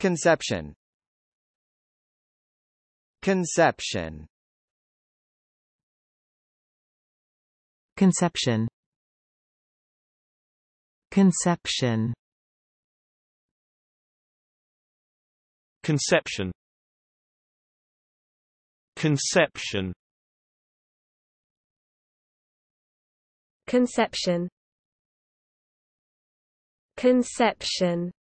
Conception Conception Conception Conception Conception Conception Conception Conception